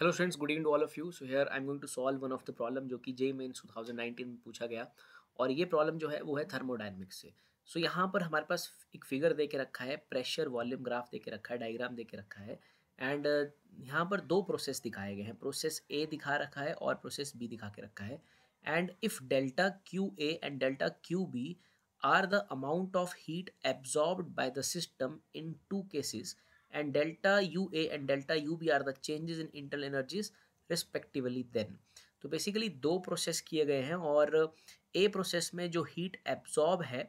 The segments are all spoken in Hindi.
hello friends good evening all of you so here I am going to solve one of the problem जो कि जे मेन्स नाइनटीन में पूछा गया और ये प्रॉब्लम जो है वो है थर्मोडाइनमिक्स से सो so, यहाँ पर हमारे पास एक फिगर दे के रखा है प्रेशर वॉल्यूम ग्राफ दे के रखा है डायग्राम दे के रखा है एंड uh, यहाँ पर दो प्रोसेस दिखाए गए हैं प्रोसेस ए दिखा रखा है और प्रोसेस बी दिखा के रखा है and if delta Q A and delta Q B are the amount of heat absorb by the system in two cases and delta UA and delta UB are the changes in internal energies respectively then तो बेसिकली दो प्रोसेस किए गए हैं और ए प्रोसेस में जो हीट एब्जॉर्ब है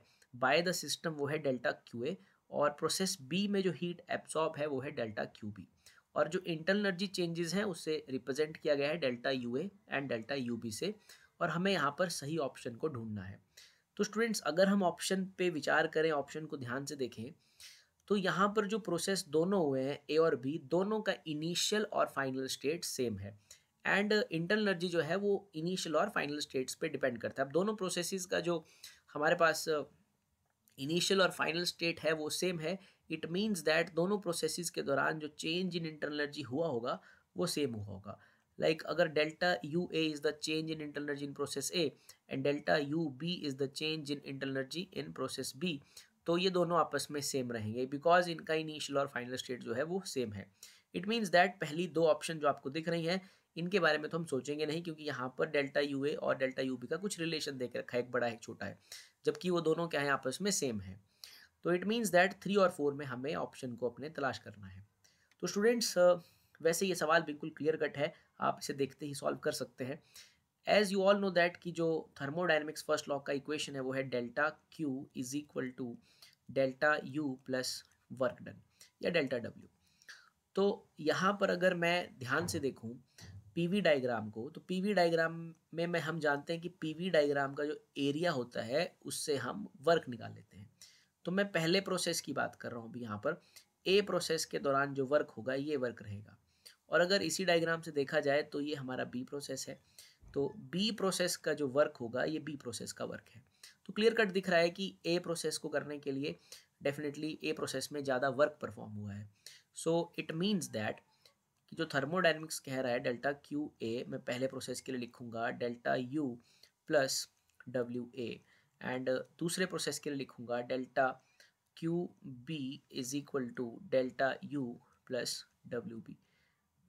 बाय द सिस्टम वो है डेल्टा क्यू ए और प्रोसेस बी में जो हीट एब्जॉर्ब है वो है डेल्टा क्यू बी और जो इंटरनल एनर्जी चेंजेस हैं उसे रिप्रेजेंट किया गया है delta U A and delta U B से और हमें यहाँ पर सही ऑप्शन को ढूंढना है तो स्टूडेंट्स अगर हम ऑप्शन पे विचार करें ऑप्शन को ध्यान से देखें तो यहाँ पर जो प्रोसेस दोनों हुए हैं ए और बी दोनों का इनिशियल और फाइनल स्टेट सेम है एंड इंटरनल एनर्जी जो है वो इनिशियल और फाइनल स्टेट्स पे डिपेंड करता है अब दोनों प्रोसेसेस का जो हमारे पास इनिशियल uh, और फाइनल स्टेट है वो सेम है इट मींस दैट दोनों प्रोसेसेस के दौरान जो चेंज इन इंटरनल एनर्जी हुआ होगा वो सेम हुआ होगा लाइक like, अगर delta U A is the change in internal energy in process A and delta U B is the change in internal energy in process B तो ये दोनों आपस में सेम रहेंगे बिकॉज इनका इनिशियल और फाइनल स्टेट जो है वो सेम है इट मीन्स दैट पहली दो ऑप्शन जो आपको दिख रही हैं इनके बारे में तो हम सोचेंगे नहीं क्योंकि यहाँ पर डेल्टा यू ए और डेल्टा यू बी का कुछ रिलेशन देख रखा है एक बड़ा एक छोटा है जबकि वो दोनों क्या है आपस में सेम है तो इट मीन्स दैट थ्री और फोर में हमें ऑप्शन को अपने तलाश करना है तो स्टूडेंट्स वैसे ये सवाल बिल्कुल क्लियर कट है आप इसे देखते ही सॉल्व कर सकते हैं as you all know that कि जो थर्मोडाइनमिक्स फर्स्ट लॉ का इक्वेशन है वो है delta Q is equal to delta U plus work done या डेल्टा डब्ल्यू तो यहाँ पर अगर मैं ध्यान से देखूँ पीवी डायग्राम को तो पीवी डायग्राम में मैं हम जानते हैं कि पीवी डायग्राम का जो एरिया होता है उससे हम वर्क निकाल लेते हैं तो मैं पहले प्रोसेस की बात कर रहा हूँ अभी यहाँ पर ए प्रोसेस के दौरान जो वर्क होगा ये वर्क रहेगा और अगर इसी डायग्राम से देखा जाए तो ये हमारा बी प्रोसेस है तो बी प्रोसेस का जो वर्क होगा ये बी प्रोसेस का वर्क है तो क्लियर कट दिख रहा है कि ए प्रोसेस को करने के लिए डेफिनेटली ए प्रोसेस में ज़्यादा वर्क परफॉर्म हुआ है सो इट मीन्स दैट कि जो थर्मोडाइनमिक्स कह रहा है डेल्टा क्यू ए मैं पहले प्रोसेस के लिए लिखूँगा delta U plus W A and दूसरे प्रोसेस के लिए लिखूँगा delta Q B is equal to delta U plus W B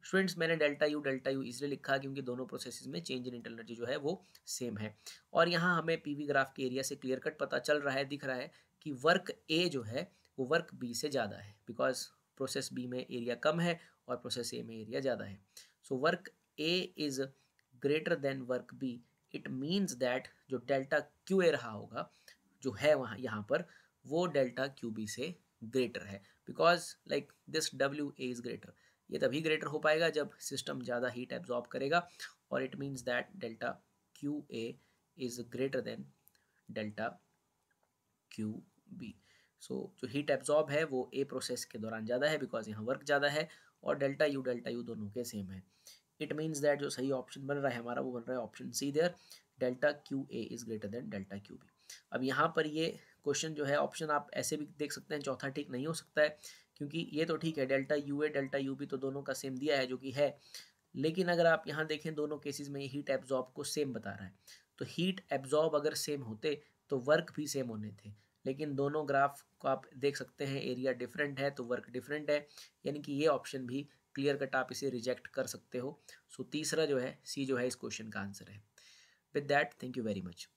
students मैंने डेल्टा यू डेल्टा यू इसलिए लिखा क्योंकि दोनों प्रोसेसेस में चेंज इन इंटरनल एनर्जी जो है वो सेम है और यहाँ हमें पीवी ग्राफ के एरिया से क्लियर कट पता चल रहा है दिख रहा है कि वर्क ए जो है वो वर्क बी से ज़्यादा है बिकॉज प्रोसेस बी में एरिया कम है और प्रोसेस ए में एरिया ज़्यादा है so work A is greater than work B it means that जो डेल्टा क्यू ए रहा होगा जो है वहाँ यहाँ पर वो डेल्टा क्यू बी से ग्रेटर है because like this W A is greater ये तभी ग्रेटर हो पाएगा जब सिस्टम ज़्यादा हीट एब्जॉर्ब करेगा और it means that delta Q A is greater than delta Q B so जो हीट एब्जॉर्ब है वो ए प्रोसेस के दौरान ज़्यादा है बिकॉज यहाँ वर्क ज़्यादा है और डेल्टा यू डेल्टा यू दोनों के सेम है इट मीन्स दैट जो सही ऑप्शन बन रहा है हमारा वो बन रहा है option C there delta Q A is greater than delta Q B अब यहाँ पर ये क्वेश्चन जो है ऑप्शन आप ऐसे भी देख सकते हैं चौथा ठीक नहीं हो सकता है क्योंकि ये तो ठीक है delta U A delta U B तो दोनों का सेम दिया है जो कि है लेकिन अगर आप यहाँ देखें दोनों केसेस में हीट एब्जॉर्ब को सेम बता रहा है तो हीट एब्जॉर्ब अगर सेम होते तो वर्क भी सेम होने थे लेकिन दोनों ग्राफ को आप देख सकते हैं एरिया डिफरेंट है तो वर्क डिफरेंट है यानी कि ये ऑप्शन भी क्लियर कट आप इसे रिजेक्ट कर सकते हो सो तीसरा जो है सी जो है इस क्वेश्चन का आंसर है with that thank you very much